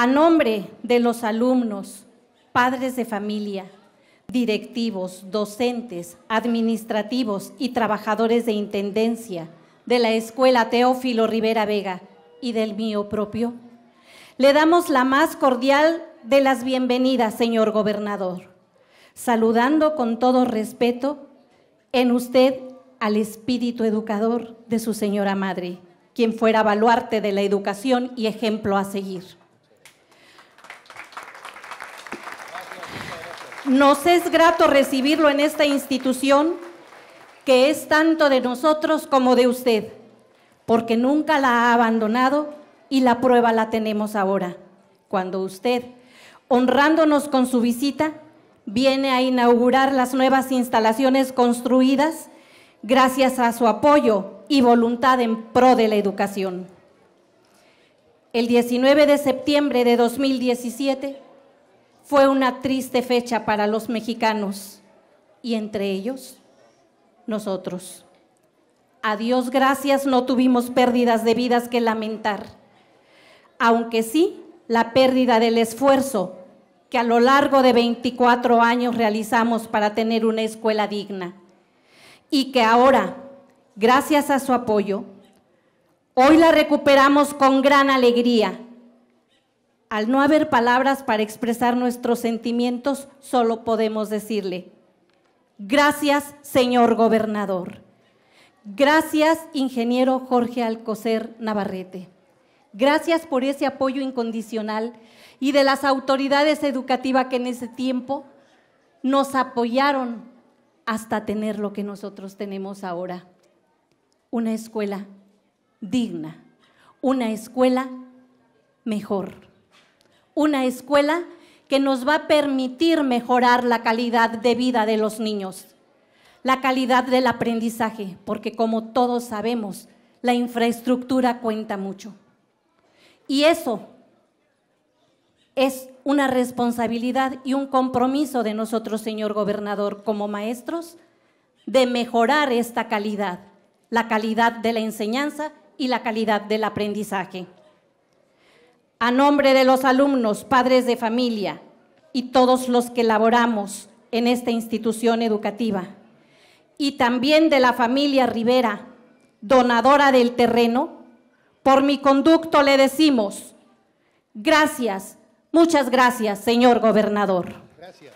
A nombre de los alumnos, padres de familia, directivos, docentes, administrativos y trabajadores de intendencia de la Escuela Teófilo Rivera Vega y del mío propio, le damos la más cordial de las bienvenidas, señor gobernador, saludando con todo respeto en usted al espíritu educador de su señora madre, quien fuera baluarte de la educación y ejemplo a seguir. Nos es grato recibirlo en esta institución que es tanto de nosotros como de usted, porque nunca la ha abandonado y la prueba la tenemos ahora, cuando usted, honrándonos con su visita, viene a inaugurar las nuevas instalaciones construidas gracias a su apoyo y voluntad en pro de la educación. El 19 de septiembre de 2017, fue una triste fecha para los mexicanos y entre ellos nosotros. A Dios gracias no tuvimos pérdidas de vidas que lamentar, aunque sí la pérdida del esfuerzo que a lo largo de 24 años realizamos para tener una escuela digna y que ahora, gracias a su apoyo, hoy la recuperamos con gran alegría al no haber palabras para expresar nuestros sentimientos, solo podemos decirle, gracias señor gobernador, gracias ingeniero Jorge Alcocer Navarrete, gracias por ese apoyo incondicional y de las autoridades educativas que en ese tiempo nos apoyaron hasta tener lo que nosotros tenemos ahora, una escuela digna, una escuela mejor una escuela que nos va a permitir mejorar la calidad de vida de los niños, la calidad del aprendizaje, porque como todos sabemos, la infraestructura cuenta mucho. Y eso es una responsabilidad y un compromiso de nosotros, señor gobernador, como maestros, de mejorar esta calidad, la calidad de la enseñanza y la calidad del aprendizaje a nombre de los alumnos, padres de familia y todos los que laboramos en esta institución educativa, y también de la familia Rivera, donadora del terreno, por mi conducto le decimos, gracias, muchas gracias, señor gobernador. Gracias.